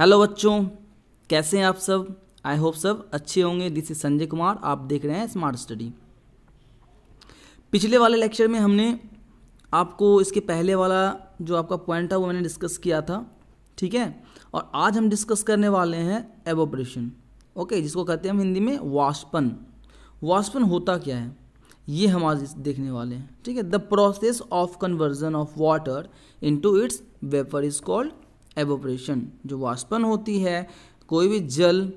Hello बच्चों कैसे हैं आप सब आई होप सब अच्छे होंगे दिस इज संजय कुमार आप देख रहे हैं स्मार्ट स्टडी पिछले वाले लेक्चर में हमने आपको इसके पहले वाला जो आपका पॉइंट था वो मैंने डिस्कस किया था ठीक है और आज हम डिस्कस करने वाले हैं एवोपरेशन ओके जिसको कहते हैं हम हिंदी में वाष्पन वाष्पन होता क्या है ये हम आज देखने वाले हैं ठीक है the process of conversion of water into its vapour is called evaporation जो वाष्पन होती है कोई भी जल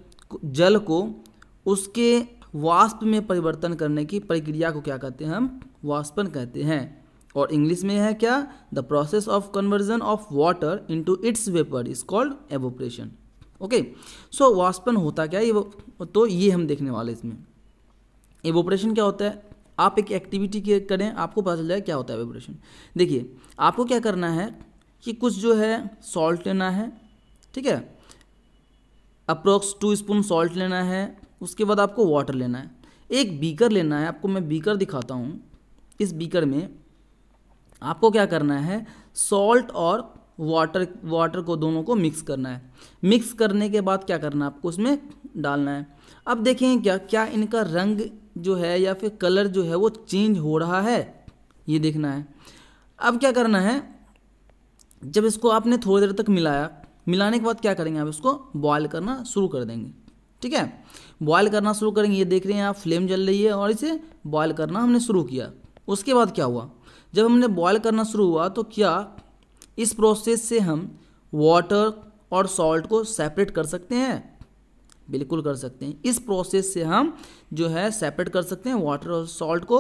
जल को उसके वाष्प में परिवर्तन करने की प्रक्रिया को क्या कहते हैं हम वाष्पन कहते हैं और इंग्लिश में है क्या the process of conversion of water into its vapour is called evaporation okay so वाष्पन होता क्या ये तो ये हम देखने वाले इसमें एवोपरेशन क्या होता है आप एक एक्टिविटी करें आपको पता चल जाए क्या होता है एवोपरेशन देखिए आपको क्या करना है कि कुछ जो है सॉल्ट लेना है ठीक है अप्रोक्स टू स्पून सॉल्ट लेना है उसके बाद आपको वाटर लेना है एक बीकर लेना है आपको मैं बीकर दिखाता हूँ इस बीकर में आपको क्या करना है सॉल्ट और वाटर वाटर को दोनों को मिक्स करना है मिक्स करने के बाद क्या करना है आपको उसमें डालना है अब देखें क्या क्या इनका रंग जो है या फिर कलर जो है वो चेंज हो रहा है ये देखना है अब क्या करना है जब इसको आपने थोड़ी देर तक मिलाया मिलाने के बाद क्या करेंगे आप इसको बॉयल करना शुरू कर देंगे ठीक है बॉयल करना शुरू करेंगे ये देख रहे हैं आप फ्लेम जल रही है और इसे बॉयल करना हमने शुरू किया उसके बाद क्या हुआ जब हमने बॉयल करना शुरू हुआ तो क्या इस प्रोसेस से हम वाटर और सॉल्ट को सेपरेट कर सकते हैं बिल्कुल कर सकते हैं इस प्रोसेस से हम जो है सेपरेट कर सकते हैं वाटर और सॉल्ट को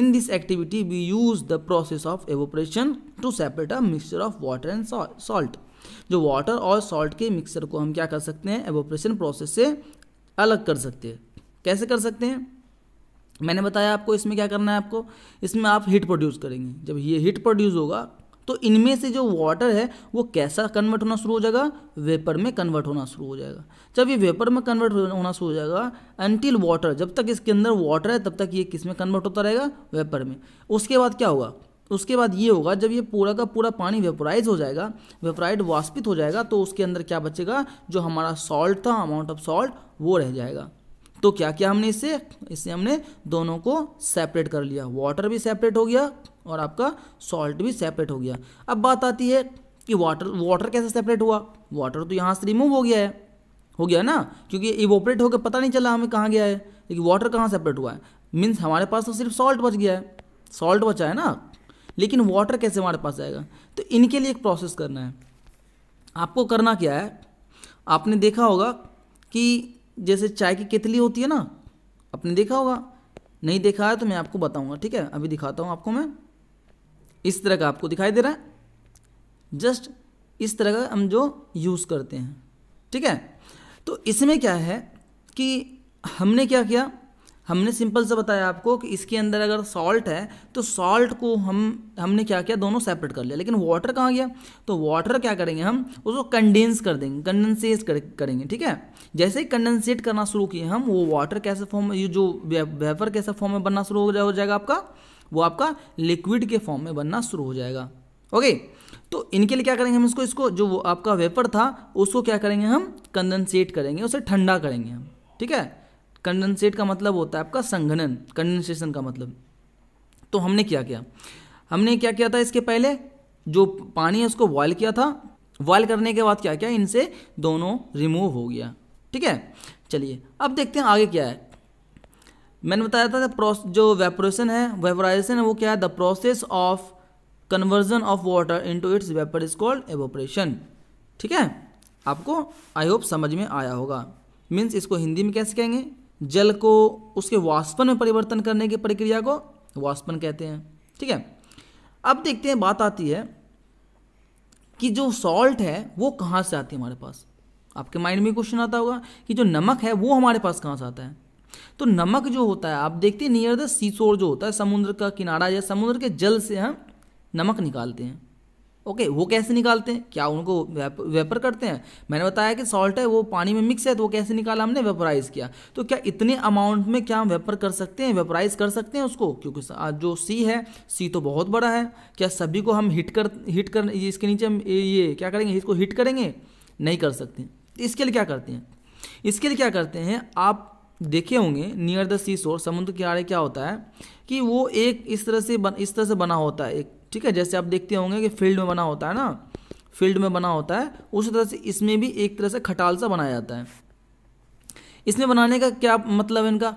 in this activity we use the process of evaporation to separate a mixture of water and salt जो वाटर और सॉल्ट के मिक्सचर को हम क्या कर सकते हैं एवोपरेशन प्रोसेस से अलग कर सकते हैं कैसे कर सकते हैं मैंने बताया आपको इसमें क्या करना है आपको इसमें आप हीट प्रोड्यूस करेंगे जब ये हीट प्रोड्यूस होगा तो इनमें से जो वाटर है वो कैसा कन्वर्ट होना शुरू हो जाएगा वेपर में कन्वर्ट होना शुरू हो जाएगा जब ये वेपर में कन्वर्ट होना शुरू हो जाएगा अनटिल वाटर जब तक इसके अंदर वाटर है तब तक ये किस में कन्वर्ट होता रहेगा वेपर में उसके बाद क्या होगा उसके बाद ये होगा जब ये पूरा का पूरा पानी वेपराइज हो जाएगा वेपराइड वाष्पित हो जाएगा तो उसके अंदर क्या बचेगा जो हमारा सॉल्ट था अमाउंट ऑफ सॉल्ट वो रह जाएगा तो क्या किया हमने इससे इससे हमने दोनों को सेपरेट कर लिया वाटर भी सेपरेट हो गया और आपका सॉल्ट भी सेपरेट हो गया अब बात आती है कि वाटर वाटर कैसे सेपरेट हुआ वाटर तो यहाँ से रिमूव हो गया है हो गया ना क्योंकि इवोपरेट होकर पता नहीं चला हमें कहाँ गया है लेकिन वाटर कहाँ सेपरेट हुआ है मीन्स हमारे पास तो सिर्फ सॉल्ट बच गया है सॉल्ट बचा है ना लेकिन वाटर कैसे हमारे पास आएगा तो इनके लिए एक प्रोसेस करना है आपको करना क्या है आपने देखा होगा कि जैसे चाय की केतली होती है ना आपने देखा होगा नहीं देखा है तो मैं आपको बताऊंगा ठीक है अभी दिखाता हूँ आपको मैं इस तरह का आपको दिखाई दे रहा है जस्ट इस तरह का हम जो यूज़ करते हैं ठीक है तो इसमें क्या है कि हमने क्या किया हमने सिंपल से बताया आपको कि इसके अंदर अगर सॉल्ट है तो सॉल्ट को हम हमने क्या किया दोनों सेपरेट कर लिया लेकिन वाटर कहाँ गया तो वाटर क्या करेंगे हम उसको कंडेंस कर देंगे कंडेंसेट कर, करेंगे ठीक है जैसे ही कंडेंसेट करना शुरू किए हम वो वाटर कैसे फॉर्म में ये जो वेफर कैसे फॉर्म में बनना शुरू हो जाएगा आपका वो आपका लिक्विड के फॉर्म में बनना शुरू हो जाएगा ओके तो इनके लिए क्या करेंगे हम इसको इसको जो आपका वेपर था उसको क्या करेंगे हम कंडेंसेट करेंगे उसे ठंडा करेंगे हम ठीक है कंडेंसेट का मतलब होता है आपका संघनन कंडेंसेशन का मतलब तो हमने क्या किया हमने क्या किया था इसके पहले जो पानी है उसको बॉयल किया था बॉयल करने के बाद क्या किया इनसे दोनों रिमूव हो गया ठीक है चलिए अब देखते हैं आगे क्या है मैंने बताया था जो वेपोरेशन है वेपोराइजेशन है वो क्या है the process of conversion of water to its vapour is called evaporation ठीक है आपको आई होप समझ में आया होगा मीन्स इसको हिंदी में कैसे कहेंगे जल को उसके वाष्पन में परिवर्तन करने की प्रक्रिया को वाष्पन कहते हैं ठीक है अब देखते हैं बात आती है कि जो सॉल्ट है वो कहाँ से आती है हमारे पास आपके माइंड में क्वेश्चन आता होगा कि जो नमक है वो हमारे पास कहाँ से आता है तो नमक जो होता है आप देखते हैं नियर द सीशोर जो होता है समुद्र का किनारा या समुद्र के जल से हम नमक निकालते हैं ओके वो कैसे निकालते हैं क्या उनको वेपर करते हैं मैंने बताया कि सॉल्ट है वो पानी में मिक्स है तो वो कैसे निकाला हमने वेपराइज किया तो क्या इतने अमाउंट में क्या हम वेपर कर सकते हैं वेपराइज कर सकते हैं उसको क्योंकि जो सी है सी तो बहुत बड़ा है क्या सभी को हम हिट कर हिट कर इसके नीचे हम ये क्या करेंगे इसको हिट करेंगे नहीं कर सकते इसके लिए क्या करते हैं इसके लिए क्या करते हैं आप देखे होंगे नियर द सी सोर समुद्र किनारे क्या होता है कि वो एक इस तरह से बन, इस तरह से बना होता है एक ठीक है जैसे आप देखते होंगे कि फील्ड में बना होता है ना फील्ड में बना होता है उसी तरह से इसमें भी एक तरह से खटाल सा बनाया जाता है इसमें बनाने का क्या मतलब इनका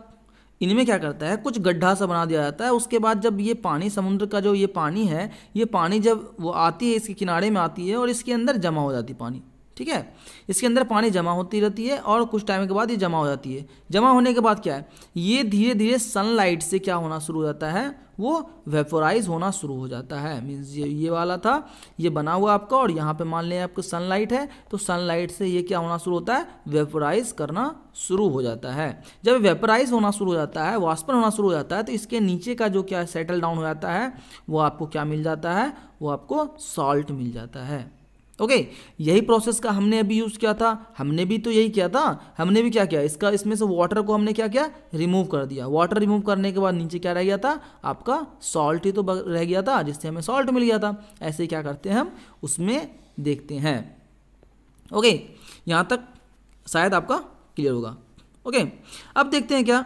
इनमें क्या करता है कुछ गड्ढा सा बना दिया जाता है उसके बाद जब ये पानी समुद्र का जो ये पानी है ये पानी जब वो आती है इसके किनारे में आती है और इसके अंदर जमा हो जाती पानी ठीक है इसके अंदर पानी जमा होती रहती है और कुछ टाइम के बाद ये जमा हो जाती है जमा होने के बाद क्या है ये धीरे धीरे सनलाइट से क्या होना शुरू हो जाता है वो वेपोराइज होना शुरू हो जाता है मीन्स ये ये वाला था ये बना हुआ आपका और यहाँ पे मान लें आपको सनलाइट है तो सनलाइट से ये क्या होना शुरू होता है वेपोराइज करना शुरू हो जाता है जब वेपराइज होना शुरू हो जाता है वाष्पन होना शुरू हो जाता है तो इसके नीचे का जो क्या सेटल डाउन हो जाता है वो आपको क्या मिल जाता है वो आपको सॉल्ट मिल जाता है ओके okay, यही प्रोसेस का हमने अभी यूज़ किया था हमने भी तो यही किया था हमने भी क्या किया इसका इसमें से वाटर को हमने क्या किया रिमूव कर दिया वाटर रिमूव करने के बाद नीचे क्या रह गया था आपका सॉल्ट ही तो रह गया था जिससे हमें सॉल्ट मिल गया था ऐसे ही क्या करते हैं हम उसमें देखते हैं ओके okay, यहाँ तक शायद आपका क्लियर होगा ओके okay, अब देखते हैं क्या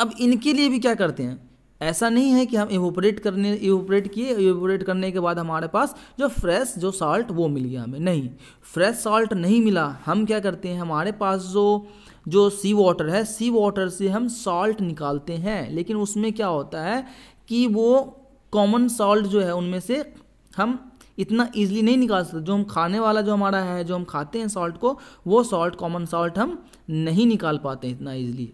अब इनके लिए भी क्या करते हैं ऐसा नहीं है कि हम एवोपरेट करने एवोपरेट किए इवोपरेट करने के बाद हमारे पास जो फ्रेश जो साल्ट वो मिल गया हमें नहीं फ्रेश साल्ट नहीं मिला हम क्या करते हैं हमारे पास जो जो सी वाटर है सी वाटर से हम सॉल्ट निकालते हैं लेकिन उसमें क्या होता है कि वो कॉमन सॉल्ट जो है उनमें से हम इतना ईजिली नहीं निकाल सकते जो हम खाने वाला जो हमारा है जो हम खाते हैं सॉल्ट को वो सॉल्ट कॉमन सॉल्ट हम नहीं निकाल पाते इतना ईजिली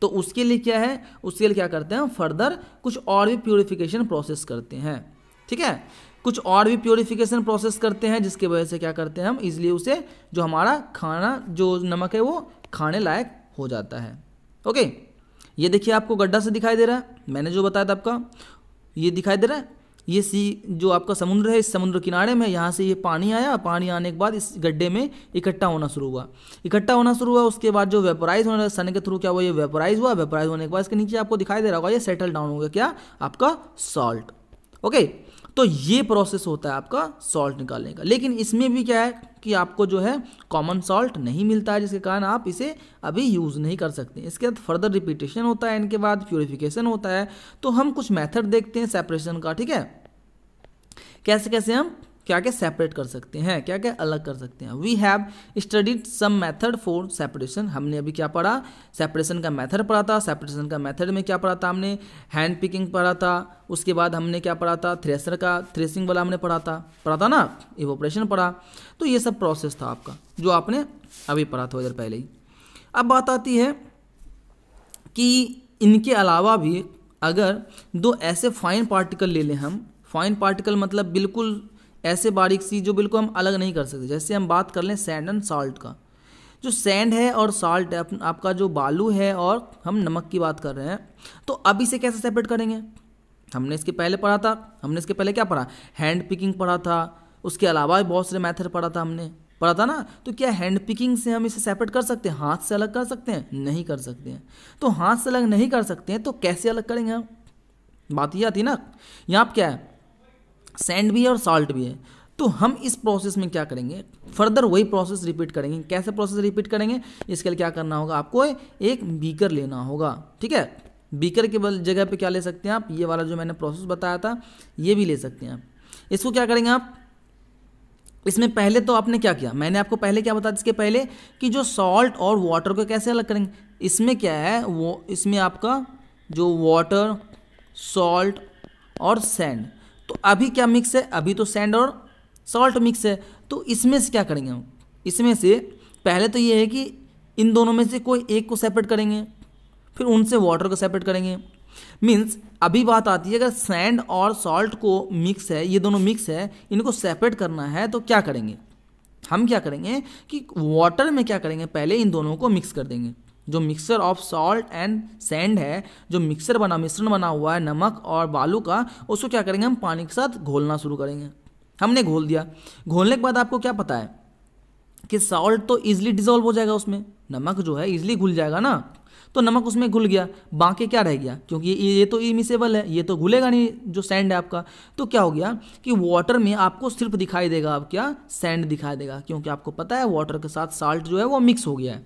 तो उसके लिए क्या है उसके लिए क्या करते हैं फर्दर कुछ और भी प्योरीफिकेशन प्रोसेस करते हैं ठीक है कुछ और भी प्योरीफिकेशन प्रोसेस करते हैं जिसके वजह से क्या करते हैं हम इसलिए उसे जो हमारा खाना जो नमक है वो खाने लायक हो जाता है ओके ये देखिए आपको गड्ढा से दिखाई दे रहा है मैंने जो बताया था आपका ये दिखाई दे रहा है ये सी जो आपका समुद्र है इस समुद्र किनारे में यहाँ से ये पानी आया पानी आने के बाद इस गड्ढे में इकट्ठा होना शुरू हुआ इकट्ठा होना शुरू हुआ उसके बाद जो वेपराइज होने सन के थ्रू क्या हुआ ये वेपराइज हुआ वेपराइज होने के बाद इसके नीचे आपको दिखाई दे रहा होगा ये सेटल डाउन हो गया क्या आपका सॉल्ट ओके तो ये प्रोसेस होता है आपका सॉल्ट निकालने का लेकिन इसमें भी क्या है कि आपको जो है कॉमन सॉल्ट नहीं मिलता है जिसके कारण आप इसे अभी यूज़ नहीं कर सकते इसके बाद फर्दर रिपीटेशन होता है इनके बाद प्योरिफिकेशन होता है तो हम कुछ मैथड देखते हैं सेपरेशन का ठीक है कैसे कैसे हम क्या क्या सेपरेट कर सकते हैं क्या क्या अलग कर सकते हैं we have studied some method for separation हमने अभी क्या पढ़ा सेपरेशन का मेथड पढ़ा था सेपरेशन का मेथड में क्या पढ़ा था हमने हैंड पिकिंग पढ़ा था उसके बाद हमने क्या पढ़ा था थ्रेसर का थ्रेसिंग वाला हमने पढ़ा था पढ़ा था ना इवोपरेशन पढ़ा तो ये सब प्रोसेस था आपका जो आपने अभी पढ़ा थोड़ी देर पहले ही अब बात आती है कि इनके अलावा भी अगर दो ऐसे फाइन पार्टिकल ले लें हम फाइन पार्टिकल मतलब बिल्कुल ऐसे बारीक सी जो बिल्कुल हम अलग नहीं कर सकते जैसे हम बात कर लें सैंड एंड साल्ट का जो सैंड है और साल्ट है आपका जो बालू है और हम नमक की बात कर रहे हैं तो अब इसे कैसे सेपरेट करेंगे हमने इसके पहले पढ़ा था हमने इसके पहले क्या पढ़ा हैंड पिकिंग पढ़ा था उसके अलावा भी बहुत सारे मैथड पढ़ा था हमने पढ़ा था ना तो क्या हैंड पिकिंग से हम इसे सेपरेट कर सकते हैं हाथ से अलग कर सकते हैं नहीं कर सकते हैं तो हाथ से अलग नहीं कर सकते हैं तो कैसे अलग करेंगे हम बात ये आती ना यहाँ क्या है सैंड भी है और साल्ट भी है तो हम इस प्रोसेस में क्या करेंगे फर्दर वही प्रोसेस रिपीट करेंगे कैसे प्रोसेस रिपीट करेंगे इसके लिए क्या करना होगा आपको एक बीकर लेना होगा ठीक है बीकर के बल जगह पे क्या ले सकते हैं आप ये वाला जो मैंने प्रोसेस बताया था ये भी ले सकते हैं आप इसको क्या करेंगे आप इसमें पहले तो आपने क्या किया मैंने आपको पहले क्या बताया इसके पहले कि जो सॉल्ट और वाटर को कैसे अलग करेंगे इसमें क्या है वो इसमें आपका जो वाटर सॉल्ट और सैंड तो अभी क्या मिक्स है अभी तो सैंड और सॉल्ट मिक्स है तो इसमें से क्या करेंगे हम इसमें से पहले तो ये है कि इन दोनों में से कोई एक को सेपरेट करेंगे फिर उनसे वाटर को सेपरेट करेंगे मीन्स अभी बात आती है अगर सैंड और सॉल्ट को मिक्स है ये दोनों मिक्स है इनको सेपरेट करना है तो क्या करेंगे हम क्या करेंगे कि वाटर में क्या करेंगे पहले इन दोनों को मिक्स कर देंगे जो mixture of salt and sand है जो मिक्सर बना मिश्रण बना हुआ है नमक और बालू का उसको क्या करेंगे हम पानी के साथ घोलना शुरू करेंगे हमने घोल दिया घोलने के बाद आपको क्या पता है कि सॉल्ट तो ईजिली डिजोल्व हो जाएगा उसमें नमक जो है ईजिली घुल जाएगा ना तो नमक उसमें घुल गया बाकी क्या रह गया क्योंकि ये तो इमिसेबल है ये तो घुलेगा नहीं जो सैंड है आपका तो क्या हो गया कि वाटर में आपको सिर्फ दिखाई देगा आप क्या सैंड दिखाई देगा क्योंकि आपको पता है वाटर के साथ साल्ट जो है वो मिक्स हो गया है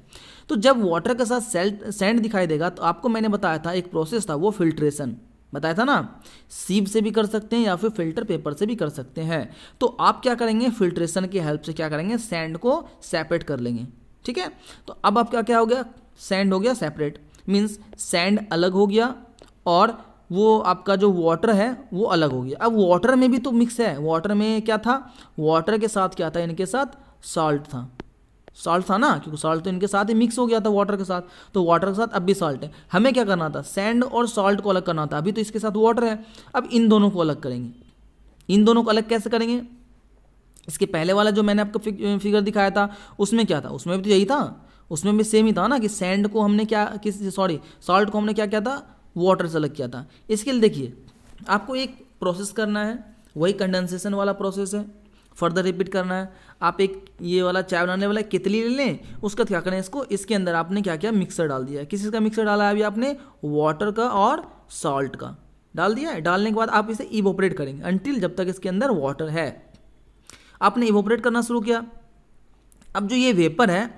तो जब वाटर के साथ सेल्ट सैंड दिखाई देगा तो आपको मैंने बताया था एक प्रोसेस था वो फिल्ट्रेशन बताया था ना सीव से भी कर सकते हैं या फिर फिल्टर पेपर से भी कर सकते हैं तो आप क्या करेंगे फिल्ट्रेशन की हेल्प से क्या करेंगे सैंड को सेपरेट कर लेंगे ठीक है तो अब आप क्या क्या हो गया सैंड हो गया सेपरेट मीन्स सैंड अलग हो गया और वो आपका जो वाटर है वो अलग हो गया अब वाटर में भी तो मिक्स है वाटर में क्या था वाटर के साथ क्या था इनके साथ सॉल्ट था साल्ट था ना क्योंकि साल्ट तो इनके साथ ही मिक्स हो गया था वाटर के साथ तो वाटर के साथ अब भी साल्ट है हमें क्या करना था सैंड और सॉल्ट को अलग करना था अभी तो इसके साथ वाटर है अब इन दोनों को अलग करेंगे इन दोनों को अलग कैसे करेंगे इसके पहले वाला जो मैंने आपको फिगर दिखाया था उसमें क्या था उसमें भी तो यही था उसमें भी सेम ही था ना कि सैंड को हमने क्या किस सॉरी सॉल्ट को हमने क्या किया था वाटर से अलग किया था इसके लिए देखिए आपको एक प्रोसेस करना है वही कंडेंसेशन वाला प्रोसेस है फर्दर रिपीट करना है आप एक ये वाला चाय बनाने वाला केतली ले लें उसका क्या करें इसको इसके अंदर आपने क्या किया मिक्सर डाल दिया किस चीज़ का मिक्सर डाला है अभी आपने वाटर का और सॉल्ट का डाल दिया है डालने के बाद आप इसे इवोपरेट करेंगे अनटिल जब तक इसके अंदर वाटर है आपने इवोपरेट करना शुरू किया अब जो ये वेपर है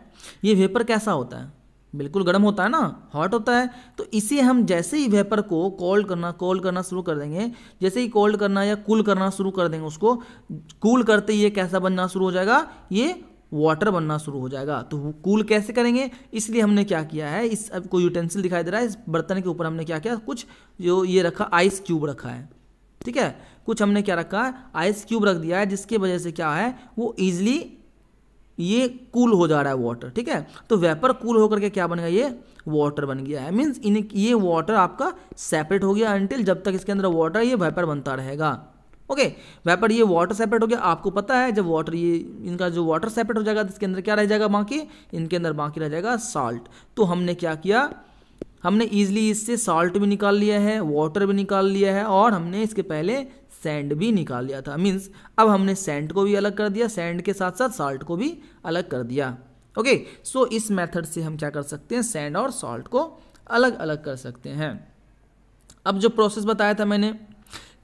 ये वेपर कैसा होता है बिल्कुल गर्म होता है ना हॉट होता है तो इसे हम जैसे ही वेपर को कोल्ड करना कोल्ड करना शुरू कर देंगे जैसे ही कोल्ड करना या कूल करना शुरू कर देंगे उसको कूल करते ही ये कैसा बनना शुरू हो जाएगा ये वाटर बनना शुरू हो जाएगा तो कूल कैसे करेंगे इसलिए हमने क्या किया है इस अब कोई यूटेंसिल दिखाई दे रहा है इस बर्तन के ऊपर हमने क्या किया कुछ जो ये रखा आइस क्यूब रखा है ठीक है कुछ हमने क्या रखा है आइस क्यूब रख दिया है जिसके वजह से क्या है वो ईजिली ये कूल cool हो जा रहा है वाटर ठीक है तो वेपर कूल होकर के क्या बन गया ये वाटर बन गया है मीन्स इन ये वाटर आपका सेपरेट हो गया अंटिल जब तक इसके अंदर वाटर ये वेपर बनता रहेगा ओके वेपर ये वाटर सेपरेट हो गया आपको पता है जब वाटर ये इनका जो वाटर सेपरेट हो जाएगा तो इसके अंदर क्या रह जाएगा बाकी इनके अंदर बाकी रह जाएगा साल्ट तो हमने क्या किया हमने ईजिली इससे साल्ट भी निकाल लिया है वाटर भी निकाल लिया है और हमने इसके पहले सैंड भी निकाल लिया था मीन्स अब हमने सैंड को भी अलग कर दिया सैंड के साथ साथ साल्ट को भी अलग कर दिया ओके सो इस मेथड से हम क्या कर सकते हैं सैंड और सॉल्ट को अलग अलग कर सकते हैं अब जो प्रोसेस बताया था मैंने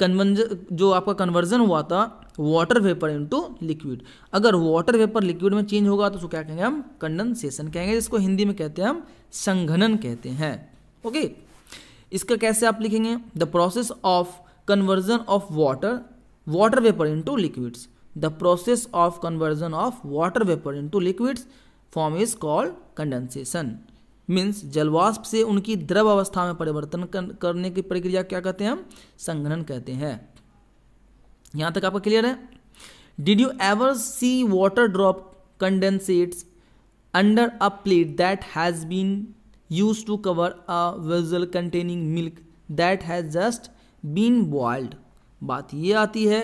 कन्वर्ज जो आपका कन्वर्जन हुआ था वाटर वेपर इनटू लिक्विड अगर वाटर वेपर लिक्विड में चेंज होगा तो उसको क्या कहेंगे हम कंडेंसेशन कहेंगे जिसको हिंदी में कहते हैं हम संघनन कहते हैं ओके इसका कैसे आप लिखेंगे the process of conversion of water water vapour into liquids the process of conversion of water vapour into liquids form is called condensation means जलवाष्प से उनकी द्रव अवस्था में परिवर्तन करने की प्रक्रिया क्या कहते हैं हम संघनन कहते हैं यहां तक आपका क्लियर है did you ever see water drop condensates under a plate that has been use to cover a vessel containing milk that has just been boiled बात ये आती है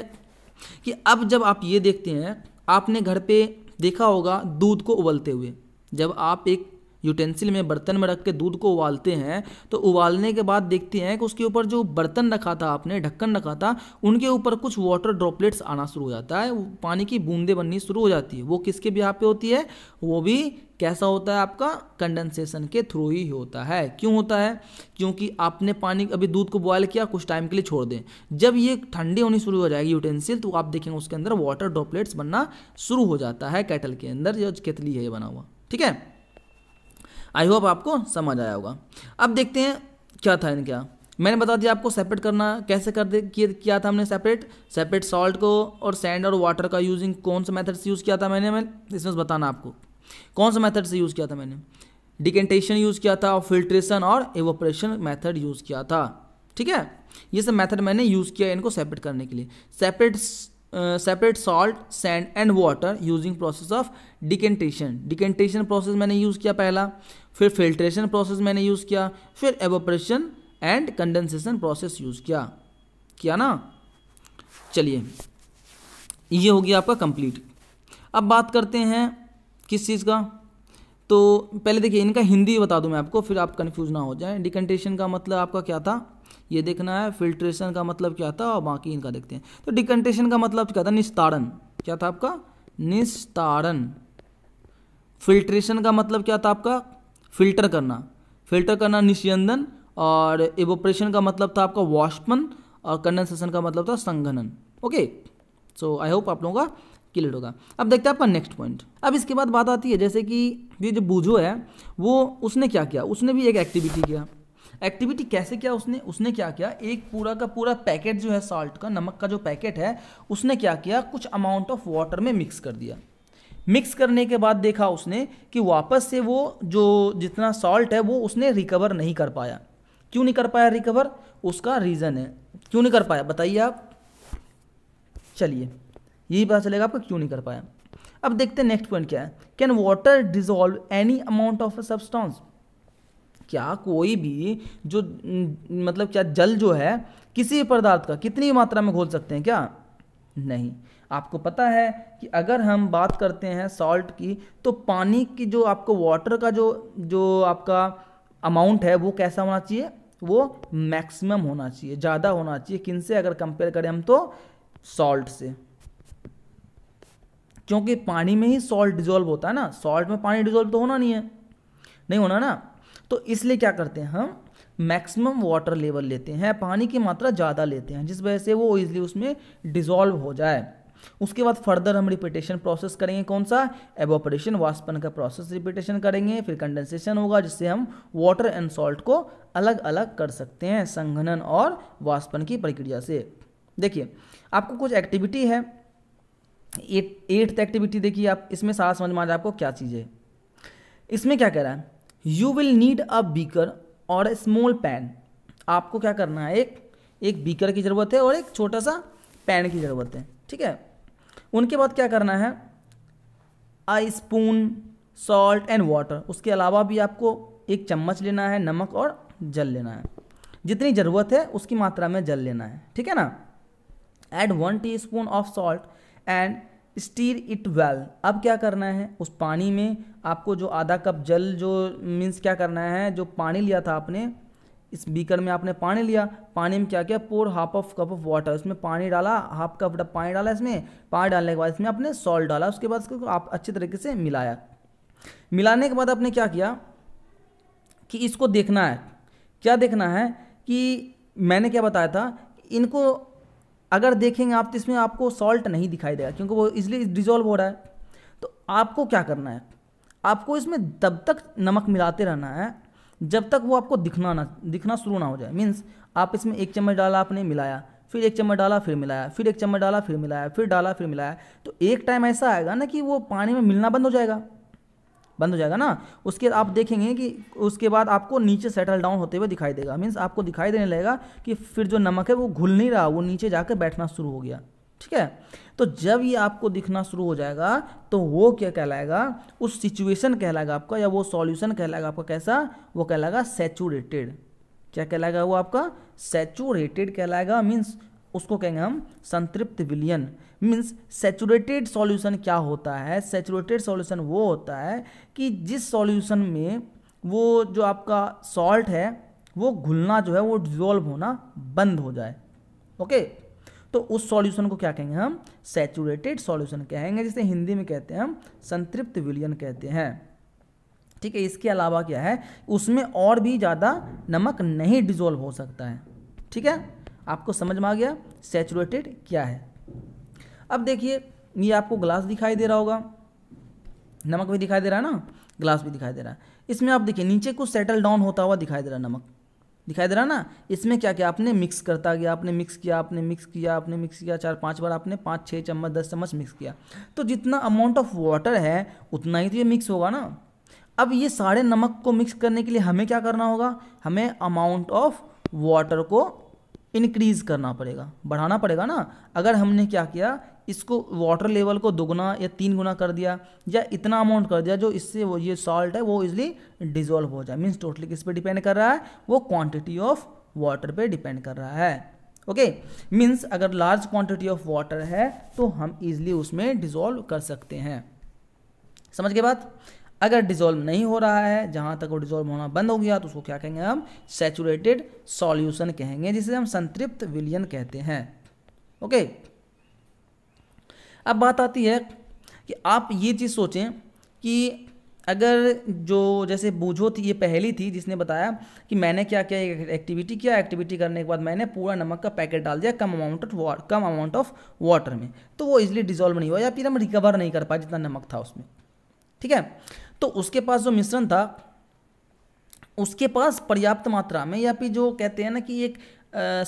कि अब जब आप ये देखते हैं आपने घर पे देखा होगा दूध को उबलते हुए जब आप एक यूटेंसिल में बर्तन में रख के दूध को उबालते हैं तो उबालने के बाद देखते हैं कि उसके ऊपर जो बर्तन रखा था आपने ढक्कन रखा था उनके ऊपर कुछ वाटर ड्रॉपलेट्स आना शुरू हो जाता है पानी की बूंदें बननी शुरू हो जाती है वो किसके भी यहाँ पे होती है वो भी कैसा होता है आपका कंडेंसेशन के थ्रू ही होता है क्यों होता है क्योंकि आपने पानी अभी दूध को बॉयल किया कुछ टाइम के लिए छोड़ दें जब ये ठंडी होनी शुरू हो जाएगी यूटेंसिल तो आप देखेंगे उसके अंदर वाटर ड्रॉपलेट्स बनना शुरू हो जाता है कैटल के अंदर जो केतली है ये बना हुआ ठीक है आई होप आपको समझ आया होगा अब देखते हैं क्या था इनका मैंने बता दिया आपको सेपरेट करना कैसे कर दे किया था हमने सेपरेट सेपरेट सॉल्ट को और सैंड और वाटर का यूजिंग कौन सा मेथड से यूज़ किया था मैंने मैं इसमें बताना आपको कौन सा मेथड से यूज़ किया था मैंने डिकेंटेशन यूज़ किया था और फिल्ट्रेशन और एवोपरेशन मेथड यूज़ किया था ठीक है ये सब मेथड मैंने यूज़ किया इनको सेपरेट करने के लिए separate separate salt sand and water using process of decantation decantation process मैंने यूज़ किया पहला फिर फिल्ट्रेशन प्रोसेस मैंने यूज़ किया फिर evaporation and condensation process use किया किया ना चलिए ये हो गया आपका कंप्लीट अब बात करते हैं किस चीज़ का तो पहले देखिए इनका हिंदी बता दूं मैं आपको फिर आप कंफ्यूज ना हो जाए डिकेंटेशन का मतलब आपका क्या था ये देखना है फिल्ट्रेशन का मतलब क्या था और बाकी इनका देखते हैं तो डिकंटेशन का मतलब क्या था निस्तारण क्या था आपका निस्तारण फिल्ट्रेशन का मतलब क्या था आपका फिल्टर करना फिल्टर करना निस्यंदन और एवोप्रेशन का मतलब था आपका वॉशपन और कंडेंसेशन का मतलब था संघनन ओके सो आई होप आप लोगों का क्लियर होगा अब देखते हैं आपका नेक्स्ट पॉइंट अब इसके बाद बात आती है जैसे कि ये जो बूझो है वो उसने क्या किया उसने भी एक एक्टिविटी किया एक्टिविटी कैसे किया उसने उसने क्या किया एक पूरा का पूरा पैकेट जो है साल्ट का नमक का जो पैकेट है उसने क्या किया कुछ अमाउंट ऑफ वाटर में मिक्स कर दिया मिक्स करने के बाद देखा उसने कि वापस से वो जो जितना सॉल्ट है वो उसने रिकवर नहीं कर पाया क्यों नहीं कर पाया रिकवर उसका रीज़न है क्यों नहीं कर पाया बताइए आप चलिए यही पता चलेगा आपको क्यों नहीं कर पाया अब देखते हैं नेक्स्ट पॉइंट क्या है can water dissolve any amount of a substance क्या कोई भी जो मतलब क्या जल जो है किसी पदार्थ का कितनी मात्रा में घोल सकते हैं क्या नहीं आपको पता है कि अगर हम बात करते हैं सॉल्ट की तो पानी की जो आपको वाटर का जो जो आपका अमाउंट है वो कैसा होना चाहिए वो मैक्सिमम होना चाहिए ज़्यादा होना चाहिए किन से अगर कंपेयर करें हम तो सॉल्ट से क्योंकि पानी में ही सॉल्ट डिजोल्व होता है ना सॉल्ट में पानी डिजोल्व तो होना नहीं है नहीं होना ना तो इसलिए क्या करते हैं हम मैक्सिमम वाटर लेवल लेते हैं पानी की मात्रा ज़्यादा लेते हैं जिस वजह से वो ईजिली उसमें डिजोल्व हो जाए उसके बाद फर्दर हम रिपीटेशन प्रोसेस करेंगे कौन सा एबोपरेशन वाष्पन का प्रोसेस रिपीटेशन करेंगे फिर कंडेंसेशन होगा जिससे हम वाटर एंड सॉल्ट को अलग अलग कर सकते हैं संघनन और वाष्पन की प्रक्रिया से देखिए आपको कुछ एक्टिविटी है एट्थ एक्टिविटी देखिए आप इसमें सारा समझ में आ जाए आपको क्या चीज़ है इसमें क्या कह रहा है you will need a beaker और ए स्मॉल पैन आपको क्या करना है एक एक बीकर की ज़रूरत है और एक छोटा सा पैन की ज़रूरत है ठीक है उनके बाद क्या करना है a spoon salt and water उसके अलावा भी आपको एक चम्मच लेना है नमक और जल लेना है जितनी ज़रूरत है उसकी मात्रा में जल लेना है ठीक है ना add one teaspoon of salt and stir it well अब क्या करना है उस पानी में आपको जो आधा कप जल जो मीन्स क्या करना है जो पानी लिया था आपने इस बीकर में आपने पानी लिया पानी में क्या किया pour half of cup of water उसमें पानी डाला हाफ कप पानी डाला इसमें पानी डालने के बाद इसमें आपने सॉल्ट डाला उसके बाद उसको आप अच्छे तरीके से मिलाया मिलाने के बाद आपने क्या किया कि इसको देखना है क्या देखना है कि मैंने क्या बताया था इनको अगर देखेंगे आप तो इसमें आपको सॉल्ट नहीं दिखाई देगा क्योंकि वो इसलिए डिजोल्व हो रहा है तो आपको क्या करना है आपको इसमें तब तक नमक मिलाते रहना है जब तक वो आपको दिखना ना दिखना शुरू ना हो जाए मीन्स आप इसमें एक चम्मच डाला आपने मिलाया फिर एक चम्मच डाला फिर मिलाया फिर एक चम्मच डाला फिर मिलाया फिर डाला फिर मिलाया तो एक टाइम ऐसा आएगा ना कि वो पानी में मिलना बंद हो जाएगा बंद हो जाएगा ना उसके आप देखेंगे कि उसके बाद आपको नीचे सेटल डाउन होते हुए दिखाई देगा मीन्स आपको दिखाई देने लगेगा कि फिर जो नमक है वो घुल नहीं रहा वो नीचे जाकर बैठना शुरू हो गया ठीक है तो जब ये आपको दिखना शुरू हो जाएगा तो वो क्या कहलाएगा उस सिचुएशन कहलाएगा आपका या वो सॉल्यूशन कहलाएगा आपका कैसा वो कहलाएगा सेचूरेटेड क्या कहलाएगा वो आपका सेचूरेटेड कहलाएगा मीन्स उसको कहेंगे हम संतृप्त विलियन मीन्स सेचुरेटेड सॉल्यूशन क्या होता है सेचुरेटेड सॉल्यूशन वो होता है कि जिस सॉल्यूशन में वो जो आपका सॉल्ट है वो घुलना जो है वो डिजोल्व होना बंद हो जाए ओके तो उस सॉल्यूशन को क्या कहेंगे हम सेचुरेटेड सॉल्यूशन कहेंगे जिसे हिंदी में कहते हैं हम संतृप्त विलियन कहते हैं ठीक है इसके अलावा क्या है उसमें और भी ज़्यादा नमक नहीं डिजोल्व हो सकता है ठीक है आपको समझ में आ गया सेचुरेटेड क्या है अब देखिए ये आपको ग्लास दिखाई दे रहा होगा नमक भी दिखाई दे रहा है ना ग्लास भी दिखाई दे रहा है इसमें आप देखिए नीचे कुछ सेटल डाउन होता हुआ दिखाई दे रहा नमक दिखाई दे रहा ना इसमें क्या क्या आपने मिक्स करता गया आपने मिक्स किया आपने मिक्स किया आपने मिक्स किया चार पांच बार आपने पाँच छः चम्मच दस चम्मच मिक्स किया तो जितना अमाउंट ऑफ वाटर है उतना ही तो ये मिक्स होगा ना अब ये सारे नमक को मिक्स करने के लिए हमें क्या करना होगा हमें अमाउंट ऑफ वाटर को इनक्रीज करना पड़ेगा बढ़ाना पड़ेगा ना अगर हमने क्या किया इसको वाटर लेवल को दोगुना या तीन गुना कर दिया या इतना अमाउंट कर दिया जो इससे वो ये सॉल्ट है वो इजली डिजोल्व हो जाए मीन्स टोटली किस पे डिपेंड कर रहा है वो क्वांटिटी ऑफ वाटर पे डिपेंड कर रहा है ओके okay? मीन्स अगर लार्ज क्वांटिटी ऑफ वाटर है तो हम इजली उसमें डिजोल्व कर सकते हैं समझ के बाद अगर डिजोल्व नहीं हो रहा है जहां तक वो डिजोल्व होना बंद हो गया तो उसको क्या कहेंगे हम सेचुरेटेड सॉल्यूशन कहेंगे जिसे हम संतृप्त विलियन कहते हैं ओके अब बात आती है कि आप ये चीज़ सोचें कि अगर जो जैसे बूझो थी ये पहली थी जिसने बताया कि मैंने क्या किया एक्टिविटी किया एक्टिविटी करने के बाद मैंने पूरा नमक का पैकेट डाल दिया कम अमाउंट ऑफ कम अमाउंट ऑफ वाटर में तो वो इजिली डिजोल्व नहीं हुआ या फिर हम रिकवर नहीं कर पाए जितना नमक था उसमें ठीक है तो उसके पास जो मिश्रण था उसके पास पर्याप्त मात्रा में या फिर जो कहते हैं ना कि एक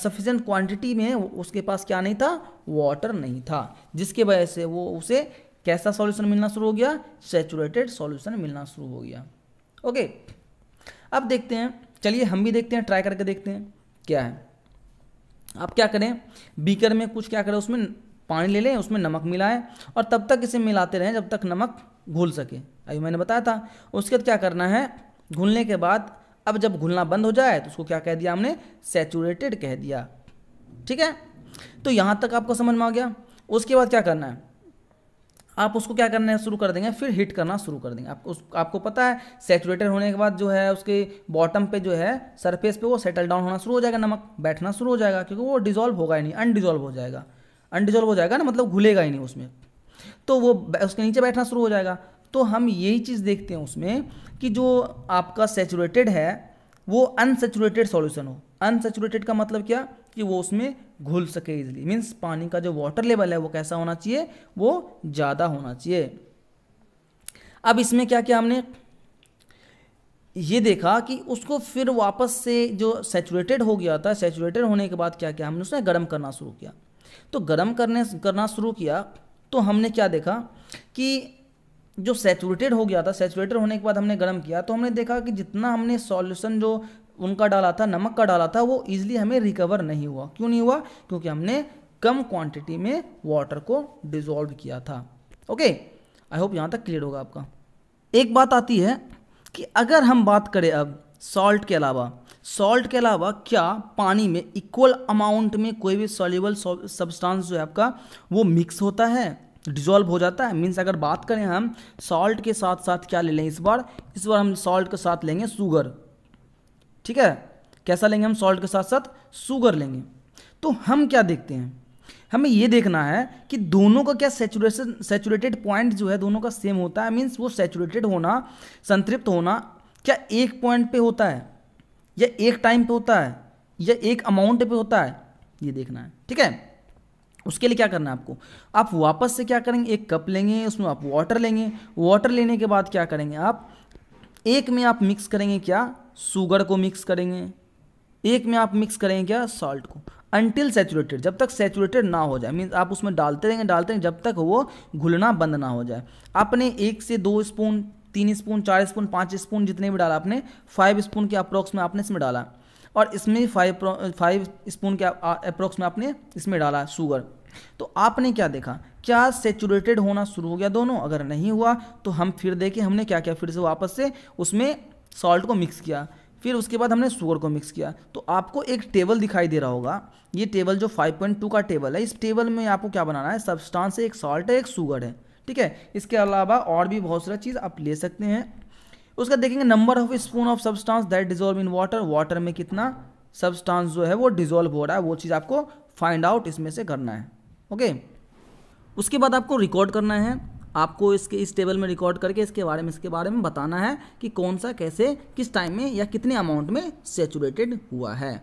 सफिशेंट क्वांटिटी में उसके पास क्या नहीं था वाटर नहीं था जिसके वजह से वो उसे कैसा सॉल्यूशन मिलना शुरू हो गया सेचुरेटेड सॉल्यूशन मिलना शुरू हो गया ओके अब देखते हैं चलिए हम भी देखते हैं ट्राई करके देखते हैं क्या है आप क्या करें बीकर में कुछ क्या करें उसमें पानी ले लें उसमें नमक मिलाएं और तब तक इसे मिलाते रहें जब तक नमक घुल सके अभी मैंने बताया था उसके बाद क्या करना है घुलने के बाद अब जब घुलना बंद हो जाए तो उसको क्या कह दिया हमने सेचूरेटेड कह दिया ठीक है तो यहाँ तक आपको समझ में आ गया उसके बाद क्या करना है आप उसको क्या करना है शुरू कर देंगे फिर हीट करना शुरू कर देंगे आप उस आपको पता है सेचुरेटेड होने के बाद जो है उसके बॉटम पे जो है सरफेस पे वो सेटल डाउन होना शुरू हो जाएगा नमक बैठना शुरू हो जाएगा क्योंकि वो डिजोल्व होगा ही नहीं अनडिज़ोल्व हो जाएगा अनडिजोल्व हो जाएगा ना मतलब घुलेगा ही नहीं उसमें तो वो उसके नीचे बैठना शुरू हो जाएगा तो हम यही चीज़ देखते हैं उसमें कि जो आपका सेचुरेटेड है वो अनसेचुरेटेड सॉल्यूशन हो अनसेचुरेटेड का मतलब क्या कि वो उसमें घुल सके इजिली मीन्स पानी का जो वाटर लेवल है वो कैसा होना चाहिए वो ज़्यादा होना चाहिए अब इसमें क्या क्या हमने ये देखा कि उसको फिर वापस से जो सेचुरेटेड हो गया था सेचुरेटेड होने के बाद क्या क्या हमने उसने गर्म करना शुरू किया तो गर्म करने करना शुरू किया तो हमने क्या देखा कि जो सेचुरेटेड हो गया था सेचुरेटेड होने के बाद हमने गर्म किया तो हमने देखा कि जितना हमने सॉल्यूशन जो उनका डाला था नमक का डाला था वो ईजिली हमें रिकवर नहीं हुआ क्यों नहीं हुआ क्योंकि हमने कम क्वांटिटी में वाटर को डिजोल्व किया था ओके आई होप यहाँ तक क्लियर होगा आपका एक बात आती है कि अगर हम बात करें अब सॉल्ट के अलावा सॉल्ट के अलावा क्या पानी में इक्वल अमाउंट में कोई भी सॉल्यूबल सब्सटेंस जो है आपका वो मिक्स होता है डिजॉल्व हो जाता है मीन्स अगर बात करें हम सॉल्ट के साथ साथ क्या ले लें इस बार इस बार हम सॉल्ट के साथ लेंगे शुगर ठीक है कैसा लेंगे हम सॉल्ट के साथ साथ शुगर लेंगे तो हम क्या देखते हैं हमें ये देखना है कि दोनों का क्या सेचुरेशन सेचुरेटेड पॉइंट जो है दोनों का सेम होता है मीन्स वो सेचुरेटेड होना संतृप्त होना क्या एक पॉइंट पे होता है या एक टाइम पे होता है या एक अमाउंट पे होता है ये देखना है ठीक है उसके लिए क्या करना है आपको आप वापस से क्या करेंगे एक कप लेंगे उसमें आप वाटर लेंगे वाटर लेने के बाद क्या करेंगे आप एक में आप मिक्स करेंगे क्या शुगर को मिक्स करेंगे एक में आप मिक्स करेंगे क्या सॉल्ट को अनटिल सेचुरेटेड जब तक सेचुरेटेड ना हो जाए मीन्स आप उसमें डालते रहेंगे डालते रहेंगे जब तक वो घुलना बंद ना हो जाए आपने एक से दो स्पून तीन स्पून चार स्पून पाँच स्पून जितने भी डाला आपने फाइव स्पून के अप्रोक्स में आपने इसमें डाला और इसमें फाइव फाइव स्पून के अप्रोक्स में आपने इसमें डाला शुगर तो आपने क्या देखा क्या सेचुरेटेड होना शुरू हो गया दोनों अगर नहीं हुआ तो हम फिर देखें हमने क्या किया फिर से वापस से उसमें सॉल्ट को मिक्स किया फिर उसके बाद हमने शुगर को मिक्स किया तो आपको एक टेबल दिखाई दे रहा होगा ये टेबल जो 5.2 का टेबल है इस टेबल में आपको क्या बनाना है सबस्टांस है एक सॉल्ट है एक शुगर है ठीक है इसके अलावा और भी बहुत सारा चीज़ आप ले सकते हैं उसका देखेंगे number of spoon of substance that dissolve in water water में कितना सब्सटांस जो है वो डिजोल्व हो रहा है वो चीज़ आपको फाइंड आउट इसमें से करना है ओके उसके बाद आपको रिकॉर्ड करना है आपको इसके इस टेबल में रिकॉर्ड करके इसके बारे में इसके बारे में बताना है कि कौन सा कैसे किस टाइम में या कितने अमाउंट में सेचुरेटेड हुआ है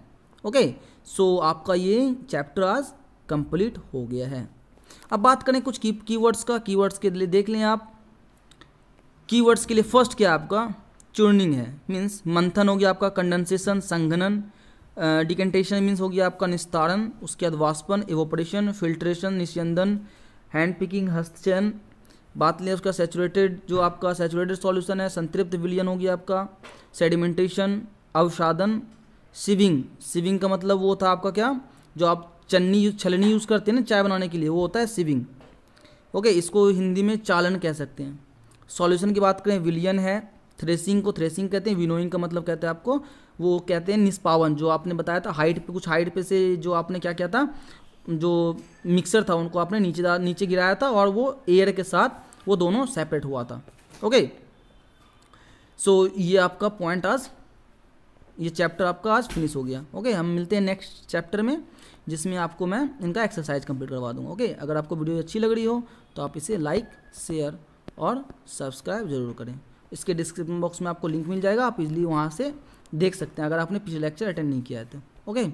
ओके सो so, आपका ये चैप्टर आज कंप्लीट हो गया है अब बात करें कुछ की कीवर्ड्स का कीवर्ड्स के लिए देख लें आप कीवर्ड्स के लिए फर्स्ट क्या आपका चूर्निंग है मीन्स मंथन हो गया आपका कंडेंसेशन संघनन डिकेंटेशन मीन्स हो गया आपका निस्तारण उसके बाद वाष्पन एवोपरेशन फिल्ट्रेशन निस्यंदन हैंड पिकिंग हस्तचयन बात लें उसका सेचुरेटेड जो आपका सेचुरेटेड सॉल्यूशन है संतृप्त विलियन हो गया आपका सेडिमेंटेशन अवसादन सिविंग सिविंग का मतलब वो था आपका क्या जो आप चन्नी छलनी यूज़ करते हैं ना चाय बनाने के लिए वो होता है सिविंग ओके इसको हिंदी में चालन कह सकते हैं सॉल्यूशन की बात करें विलियन है थ्रेसिंग को थ्रेसिंग कहते हैं विनोइंग का मतलब कहते हैं आपको वो कहते हैं निष्पावन जो आपने बताया था हाइट पे कुछ हाइट पे से जो आपने क्या किया था जो मिक्सर था उनको आपने नीचे नीचे गिराया था और वो एयर के साथ वो दोनों सेपरेट हुआ था ओके सो so, ये आपका पॉइंट आज ये चैप्टर आपका आज फिनिश हो गया ओके हम मिलते हैं नेक्स्ट चैप्टर में जिसमें आपको मैं इनका एक्सरसाइज कंप्लीट करवा दूँगा ओके अगर आपको वीडियो अच्छी लग रही हो तो आप इसे लाइक शेयर और सब्सक्राइब जरूर करें इसके डिस्क्रिप्शन बॉक्स में आपको लिंक मिल जाएगा आप इजली वहाँ से देख सकते हैं अगर आपने पिछले लेक्चर अटेंड नहीं किया है तो okay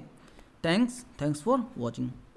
thanks thanks for watching